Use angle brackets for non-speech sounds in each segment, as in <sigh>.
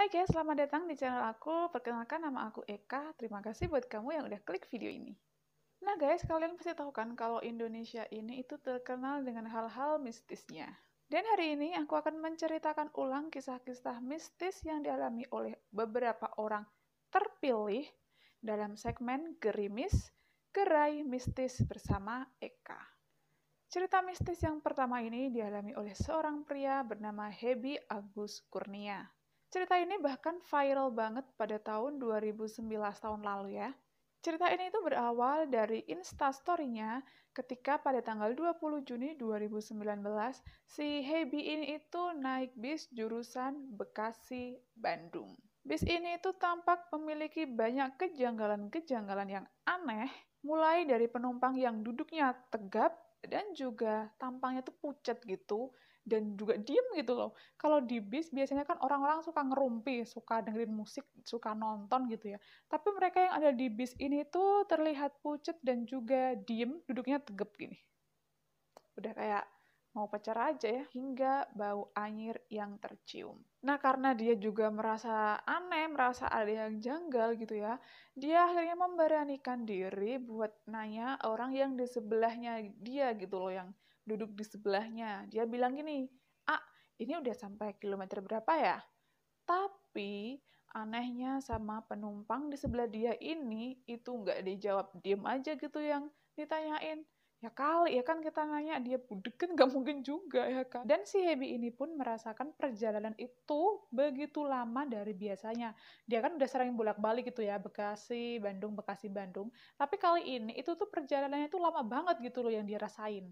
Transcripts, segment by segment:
Hai guys, selamat datang di channel aku. Perkenalkan nama aku Eka. Terima kasih buat kamu yang udah klik video ini. Nah guys, kalian pasti tahu kan kalau Indonesia ini itu terkenal dengan hal-hal mistisnya. Dan hari ini aku akan menceritakan ulang kisah-kisah mistis yang dialami oleh beberapa orang terpilih dalam segmen Gerimis Gerai Mistis bersama Eka. Cerita mistis yang pertama ini dialami oleh seorang pria bernama Hebi Agus Kurnia. Cerita ini bahkan viral banget pada tahun 2019 tahun lalu ya. Cerita ini itu berawal dari insta nya ketika pada tanggal 20 Juni 2019 si Hebi ini itu naik bis jurusan Bekasi, Bandung. Bis ini itu tampak memiliki banyak kejanggalan-kejanggalan yang aneh, mulai dari penumpang yang duduknya tegap dan juga tampangnya tuh pucat gitu dan juga diem gitu loh. Kalau di bis biasanya kan orang-orang suka ngerumpi, suka dengerin musik, suka nonton gitu ya. Tapi mereka yang ada di bis ini tuh terlihat pucat dan juga diem, duduknya tegap gini. Udah kayak mau pacar aja ya, hingga bau anyir yang tercium. Nah, karena dia juga merasa aneh, merasa ada yang janggal gitu ya, dia akhirnya memberanikan diri buat nanya orang yang di sebelahnya dia gitu loh, yang duduk di sebelahnya. Dia bilang gini, ah, ini udah sampai kilometer berapa ya? Tapi anehnya sama penumpang di sebelah dia ini, itu nggak dijawab, diem aja gitu yang ditanyain Ya kali, ya kan kita nanya dia budek kan gak mungkin juga ya kan. Dan si Hebi ini pun merasakan perjalanan itu begitu lama dari biasanya. Dia kan udah sering bolak-balik gitu ya, Bekasi, Bandung, Bekasi, Bandung. Tapi kali ini itu tuh perjalanannya itu lama banget gitu loh yang dia rasain.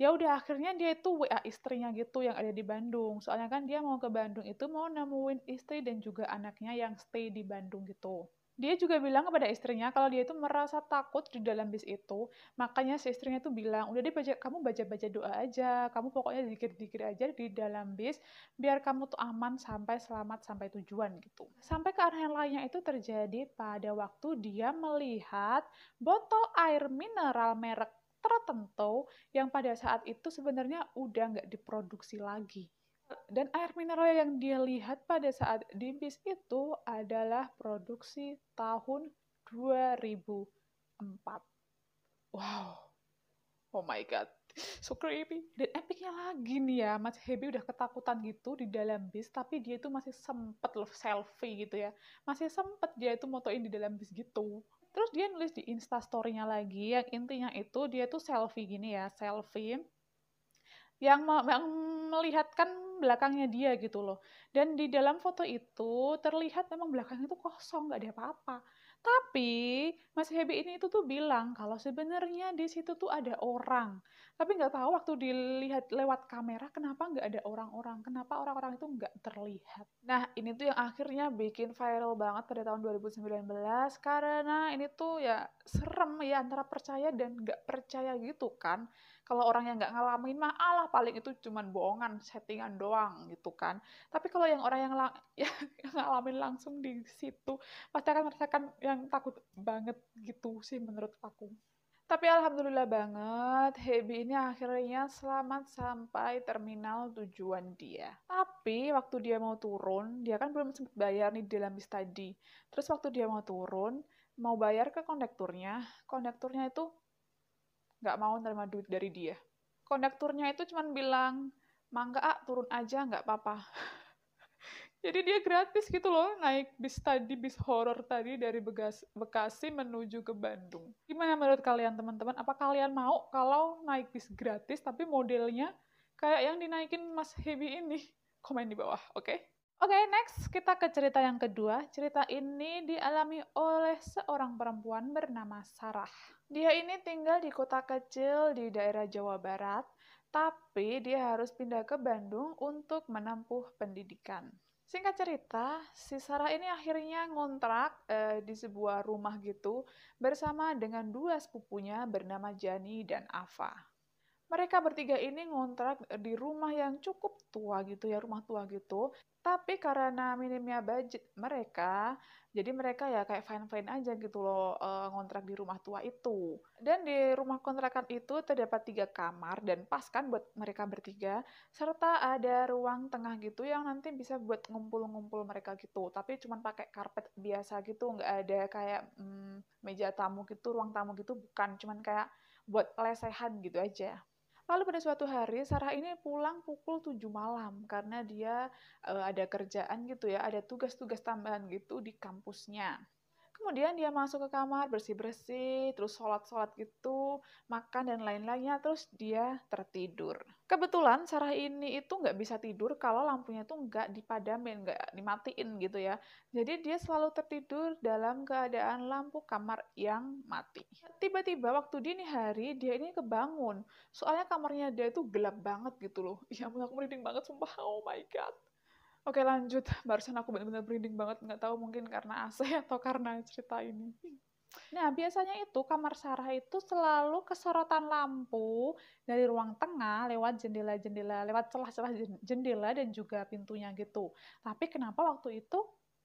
Ya udah akhirnya dia itu WA istrinya gitu yang ada di Bandung. Soalnya kan dia mau ke Bandung itu mau nemuin istri dan juga anaknya yang stay di Bandung gitu. Dia juga bilang kepada istrinya kalau dia itu merasa takut di dalam bis itu. Makanya si istrinya itu bilang, udah deh baca, kamu baca-baca doa aja. Kamu pokoknya dikir-dikir aja di dalam bis biar kamu tuh aman sampai selamat sampai tujuan gitu. Sampai ke arah yang lainnya itu terjadi pada waktu dia melihat botol air mineral merek tertentu yang pada saat itu sebenarnya udah nggak diproduksi lagi dan air mineral yang dia lihat pada saat di bis itu adalah produksi tahun 2004. Wow. Oh my god. So creepy. Dan epicnya lagi nih ya, Mas Hebi udah ketakutan gitu di dalam bis, tapi dia itu masih sempet loh selfie gitu ya. Masih sempet dia itu motoin di dalam bis gitu. Terus dia nulis di instastorynya lagi, yang intinya itu dia tuh selfie gini ya, selfie yang, yang melihatkan belakangnya dia gitu loh. Dan di dalam foto itu terlihat memang belakangnya itu kosong, nggak ada apa-apa. Tapi Mas Hebi ini itu tuh bilang kalau sebenarnya di situ tuh ada orang. Tapi nggak tahu waktu dilihat lewat kamera kenapa nggak ada orang-orang, kenapa orang-orang itu nggak terlihat. Nah ini tuh yang akhirnya bikin viral banget pada tahun 2019 karena ini tuh ya serem ya antara percaya dan nggak percaya gitu kan. Kalau orang yang nggak ngalamin mah alah paling itu cuman bohongan, settingan doang gitu kan. Tapi kalau yang orang yang, lang <laughs> yang ngalamin langsung di situ pasti akan merasakan yang takut banget gitu sih menurut aku. Tapi alhamdulillah banget, Hebi ini akhirnya selamat sampai terminal tujuan dia. Tapi waktu dia mau turun, dia kan belum sempat bayar nih di dalam bis tadi. Terus waktu dia mau turun, mau bayar ke kondekturnya, kondekturnya itu nggak mau nerima duit dari dia. Kondukturnya itu cuman bilang, mangga ah, turun aja nggak apa-apa. <laughs> Jadi dia gratis gitu loh naik bis tadi, bis horor tadi dari Begas, Bekasi menuju ke Bandung. Gimana menurut kalian teman-teman? Apa kalian mau kalau naik bis gratis tapi modelnya kayak yang dinaikin Mas Hebi ini? Komen di bawah, oke? Okay? Oke, okay, next kita ke cerita yang kedua. Cerita ini dialami oleh seorang perempuan bernama Sarah. Dia ini tinggal di kota kecil di daerah Jawa Barat, tapi dia harus pindah ke Bandung untuk menempuh pendidikan. Singkat cerita, si Sarah ini akhirnya ngontrak eh, di sebuah rumah gitu bersama dengan dua sepupunya bernama Jani dan Ava mereka bertiga ini ngontrak eh, di rumah yang cukup tua gitu ya, rumah tua gitu. Tapi karena minimnya budget mereka, jadi mereka ya kayak fine-fine aja gitu loh e, ngontrak di rumah tua itu. Dan di rumah kontrakan itu terdapat tiga kamar dan pas kan buat mereka bertiga, serta ada ruang tengah gitu yang nanti bisa buat ngumpul-ngumpul mereka gitu. Tapi cuman pakai karpet biasa gitu, nggak ada kayak hmm, meja tamu gitu, ruang tamu gitu, bukan. Cuman kayak buat lesehan gitu aja. Lalu pada suatu hari Sarah ini pulang pukul 7 malam karena dia e, ada kerjaan gitu ya, ada tugas-tugas tambahan gitu di kampusnya kemudian dia masuk ke kamar bersih-bersih, terus sholat-sholat gitu, makan dan lain-lainnya, terus dia tertidur. Kebetulan Sarah ini itu nggak bisa tidur kalau lampunya itu nggak dipadamin, nggak dimatiin gitu ya. Jadi dia selalu tertidur dalam keadaan lampu kamar yang mati. Tiba-tiba waktu dini hari dia ini kebangun, soalnya kamarnya dia itu gelap banget gitu loh. <laughs> Ya aku merinding banget sumpah, oh my god. Oke lanjut, barusan aku bener-bener berinding banget, nggak tahu mungkin karena AC <laughs> atau karena cerita ini. Nah, biasanya itu kamar Sarah itu selalu kesorotan lampu dari ruang tengah lewat jendela-jendela, lewat celah-celah jendela dan juga pintunya gitu. Tapi kenapa waktu itu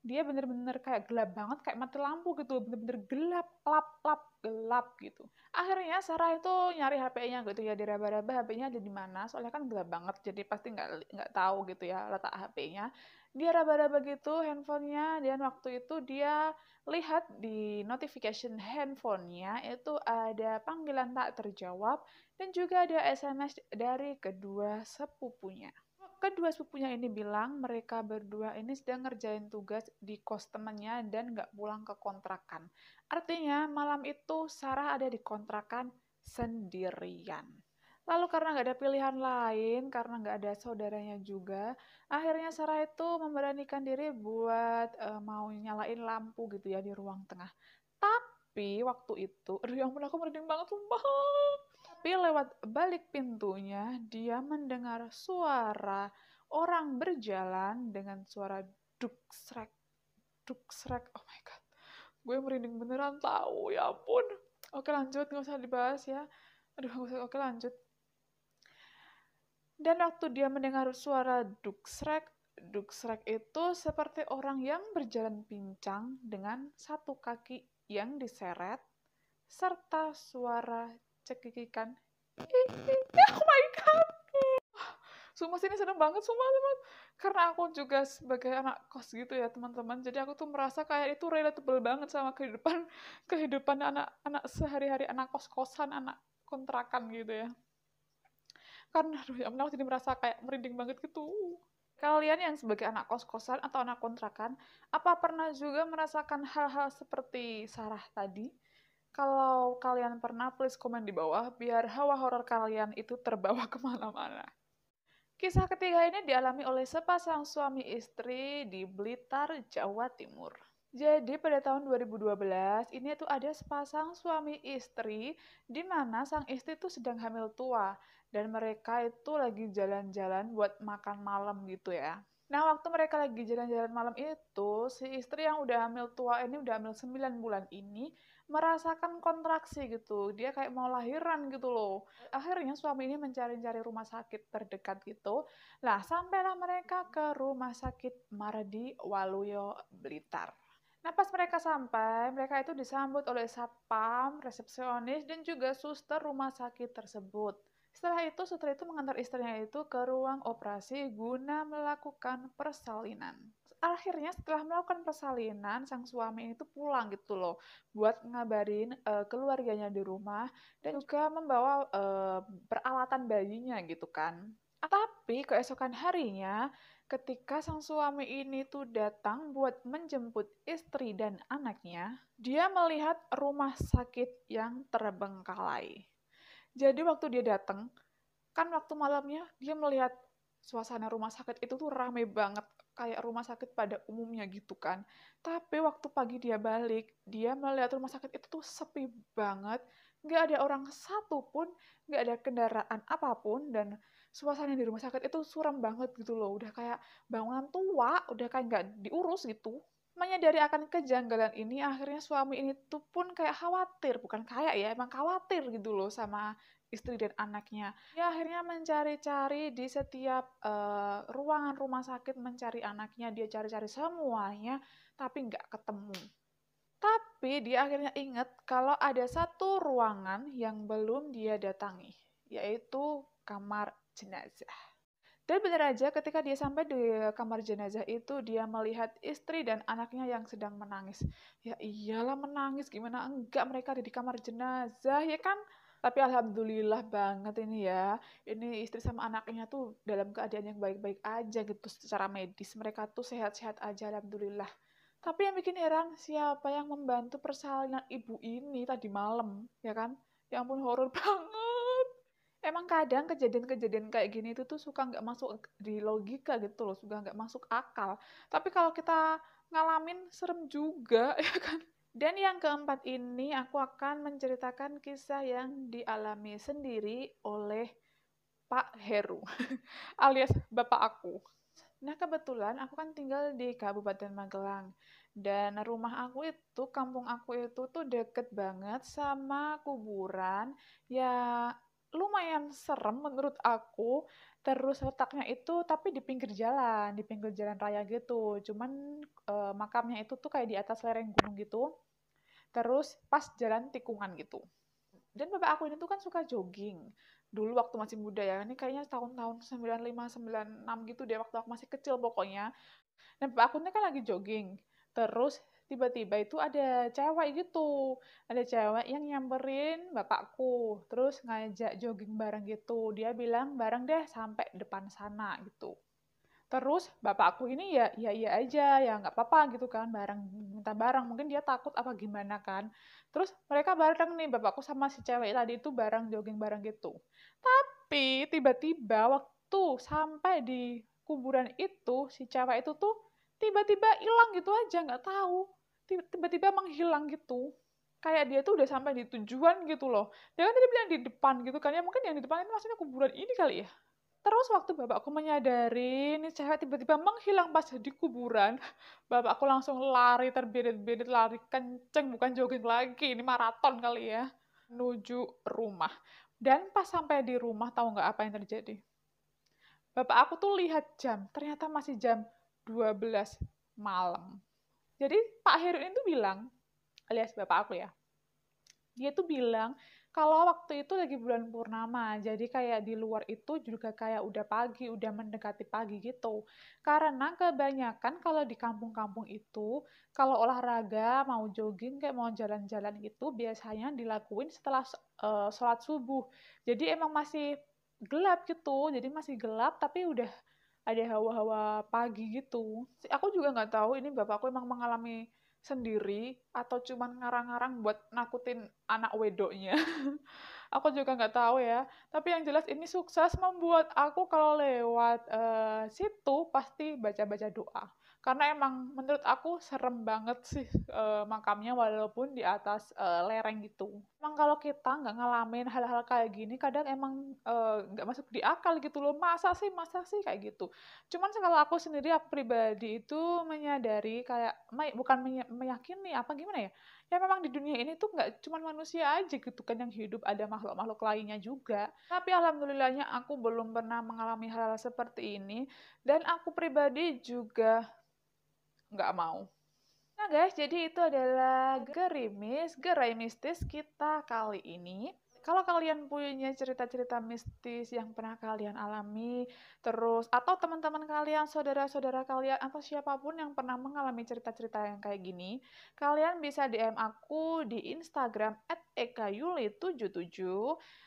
dia bener-bener kayak gelap banget kayak mati lampu gitu bener-bener gelap lap lap gelap gitu akhirnya Sarah itu nyari HP-nya gitu ya diraba raba-raba HP-nya ada di mana soalnya kan gelap banget jadi pasti nggak nggak tahu gitu ya letak HP-nya dia raba-raba gitu handphonenya dan waktu itu dia lihat di notification handphonenya itu ada panggilan tak terjawab dan juga ada SMS dari kedua sepupunya kedua sepupunya ini bilang mereka berdua ini sedang ngerjain tugas di kos temannya dan nggak pulang ke kontrakan. Artinya malam itu Sarah ada di kontrakan sendirian. Lalu karena nggak ada pilihan lain, karena nggak ada saudaranya juga, akhirnya Sarah itu memberanikan diri buat e, mau nyalain lampu gitu ya di ruang tengah. Tapi waktu itu, aduh ya ampun aku merinding banget, sumpah. Tapi lewat balik pintunya, dia mendengar suara orang berjalan dengan suara duksrek. Duksrek, oh my god. Gue merinding beneran tahu, ya pun Oke lanjut, nggak usah dibahas ya. Aduh, gak usah, oke lanjut. Dan waktu dia mendengar suara duksrek, duksrek itu seperti orang yang berjalan pincang dengan satu kaki yang diseret, serta suara cekikikan. oh my god Sumpah sini seneng banget, sumpah teman. Karena aku juga sebagai anak kos gitu ya teman-teman, jadi aku tuh merasa kayak itu relatable banget sama kehidupan <laughs> kehidupan anak-anak sehari-hari, anak kos-kosan, anak kontrakan gitu ya. Karena aduh, ya aku jadi merasa kayak merinding banget gitu. Kalian yang sebagai anak kos-kosan atau anak kontrakan, apa pernah juga merasakan hal-hal seperti Sarah tadi? Kalau kalian pernah, please komen di bawah biar hawa horor kalian itu terbawa <laughs> kemana-mana. Kisah ketiga ini dialami oleh sepasang suami istri di Blitar, Jawa Timur. Jadi pada tahun 2012 ini tuh ada sepasang suami istri di mana sang istri tuh sedang hamil tua dan mereka itu lagi jalan-jalan buat makan malam gitu ya. Nah, waktu mereka lagi jalan-jalan malam itu, si istri yang udah hamil tua ini udah hamil 9 bulan ini merasakan kontraksi gitu. Dia kayak mau lahiran gitu loh. Akhirnya suami ini mencari-cari rumah sakit terdekat gitu. lah sampailah mereka ke rumah sakit Mardi Waluyo Blitar. Nah, pas mereka sampai, mereka itu disambut oleh satpam, resepsionis, dan juga suster rumah sakit tersebut. Setelah itu, suster itu mengantar istrinya itu ke ruang operasi guna melakukan persalinan akhirnya setelah melakukan persalinan sang suami itu pulang gitu loh buat ngabarin uh, keluarganya di rumah dan juga membawa uh, peralatan bayinya gitu kan. Tapi keesokan harinya ketika sang suami ini tuh datang buat menjemput istri dan anaknya, dia melihat rumah sakit yang terbengkalai. Jadi waktu dia datang, kan waktu malamnya dia melihat suasana rumah sakit itu tuh rame banget kayak rumah sakit pada umumnya gitu kan tapi waktu pagi dia balik dia melihat rumah sakit itu tuh sepi banget nggak ada orang satu pun, nggak ada kendaraan apapun dan suasana di rumah sakit itu suram banget gitu loh udah kayak bangunan tua udah kayak nggak diurus gitu menyadari akan kejanggalan ini akhirnya suami ini tuh pun kayak khawatir bukan kayak ya emang khawatir gitu loh sama istri dan anaknya. Ya akhirnya mencari-cari di setiap uh, ruangan rumah sakit mencari anaknya, dia cari-cari semuanya tapi nggak ketemu. Tapi dia akhirnya ingat kalau ada satu ruangan yang belum dia datangi, yaitu kamar jenazah. Dan benar aja ketika dia sampai di kamar jenazah itu, dia melihat istri dan anaknya yang sedang menangis. Ya iyalah menangis, gimana enggak mereka ada di kamar jenazah, ya kan? Tapi alhamdulillah banget ini ya. Ini istri sama anaknya tuh dalam keadaan yang baik-baik aja gitu secara medis. Mereka tuh sehat-sehat aja alhamdulillah. Tapi yang bikin heran siapa yang membantu persalinan ibu ini tadi malam, ya kan? Ya ampun horor <laughs> banget. Emang kadang kejadian-kejadian kayak gini itu tuh suka nggak masuk di logika gitu loh, suka nggak masuk akal. Tapi kalau kita ngalamin serem juga, <laughs> ya kan? Dan yang keempat ini aku akan menceritakan kisah yang dialami sendiri oleh Pak Heru <laughs> alias bapak aku. Nah kebetulan aku kan tinggal di Kabupaten Magelang dan rumah aku itu, kampung aku itu tuh deket banget sama kuburan ya lumayan serem menurut aku terus letaknya itu tapi di pinggir jalan, di pinggir jalan raya gitu. Cuman e, makamnya itu tuh kayak di atas lereng gunung gitu. Terus pas jalan tikungan gitu. Dan bapak aku ini tuh kan suka jogging. Dulu waktu masih muda ya, ini kayaknya tahun-tahun 95, 96 gitu deh, waktu aku masih kecil pokoknya. Dan bapak aku ini kan lagi jogging. Terus tiba-tiba itu ada cewek gitu ada cewek yang nyamperin bapakku terus ngajak jogging bareng gitu dia bilang bareng deh sampai depan sana gitu terus bapakku ini ya ya iya aja ya nggak apa-apa gitu kan bareng minta bareng mungkin dia takut apa gimana kan terus mereka bareng nih bapakku sama si cewek tadi itu bareng jogging bareng gitu tapi tiba-tiba waktu sampai di kuburan itu si cewek itu tuh tiba-tiba hilang gitu aja nggak tahu tiba-tiba menghilang gitu kayak dia tuh udah sampai di tujuan gitu loh dia kan tadi bilang di depan gitu kan ya mungkin yang di depan itu maksudnya kuburan ini kali ya terus waktu bapakku menyadari ini cewek tiba-tiba menghilang pas di kuburan <laughs> bapakku langsung lari terbedet-bedet lari kenceng bukan jogging lagi ini maraton kali ya menuju rumah dan pas sampai di rumah tahu nggak apa yang terjadi bapak aku tuh lihat jam ternyata masih jam 12 malam jadi Pak Heru itu bilang, alias bapak aku ya, dia tuh bilang kalau waktu itu lagi bulan purnama, jadi kayak di luar itu juga kayak udah pagi, udah mendekati pagi gitu. Karena kebanyakan kalau di kampung-kampung itu, kalau olahraga, mau jogging, kayak mau jalan-jalan gitu, biasanya dilakuin setelah uh, sholat subuh. Jadi emang masih gelap gitu, jadi masih gelap tapi udah ada hawa-hawa pagi gitu. Aku juga nggak tahu ini bapakku emang mengalami sendiri atau cuman ngarang-ngarang buat nakutin anak wedoknya. <laughs> aku juga nggak tahu ya. Tapi yang jelas ini sukses membuat aku kalau lewat uh, situ pasti baca-baca doa karena emang menurut aku serem banget sih e, makamnya walaupun di atas e, lereng gitu. Emang kalau kita nggak ngalamin hal-hal kayak gini kadang emang eh, nggak e, masuk di akal gitu loh. Masa sih, masa sih kayak gitu. Cuman kalau aku sendiri aku pribadi itu menyadari kayak bukan meyakini apa gimana ya. Ya memang di dunia ini tuh nggak cuma manusia aja gitu kan yang hidup ada makhluk-makhluk lainnya juga. Tapi alhamdulillahnya aku belum pernah mengalami hal-hal seperti ini dan aku pribadi juga nggak mau. Nah guys, jadi itu adalah gerimis, gerai mistis kita kali ini. Kalau kalian punya cerita-cerita mistis yang pernah kalian alami, terus atau teman-teman kalian, saudara-saudara kalian atau siapapun yang pernah mengalami cerita-cerita yang kayak gini, kalian bisa DM aku di Instagram @ekayuli77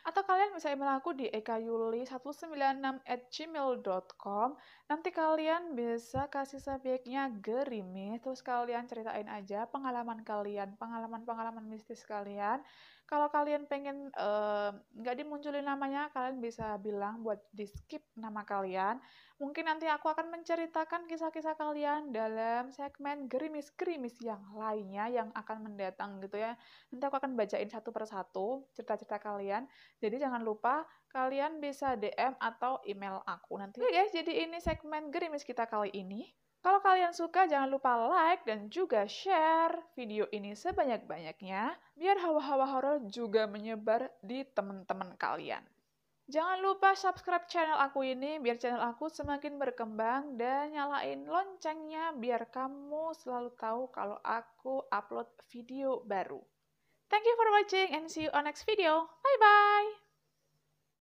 atau kalian bisa email aku di ekayuli196@gmail.com. Nanti kalian bisa kasih subjeknya gerimis, terus kalian ceritain aja pengalaman kalian, pengalaman-pengalaman mistis kalian kalau kalian pengen eh, nggak uh, dimunculin namanya, kalian bisa bilang buat di skip nama kalian. Mungkin nanti aku akan menceritakan kisah-kisah kalian dalam segmen gerimis-gerimis yang lainnya yang akan mendatang gitu ya. Nanti aku akan bacain satu persatu cerita-cerita kalian. Jadi jangan lupa kalian bisa DM atau email aku nanti. Oke ya okay guys, jadi ini segmen gerimis kita kali ini. Kalau kalian suka, jangan lupa like dan juga share video ini sebanyak-banyaknya, biar hawa-hawa horor juga menyebar di teman-teman kalian. Jangan lupa subscribe channel aku ini biar channel aku semakin berkembang dan nyalain loncengnya biar kamu selalu tahu kalau aku upload video baru. Thank you for watching and see you on next video. Bye-bye!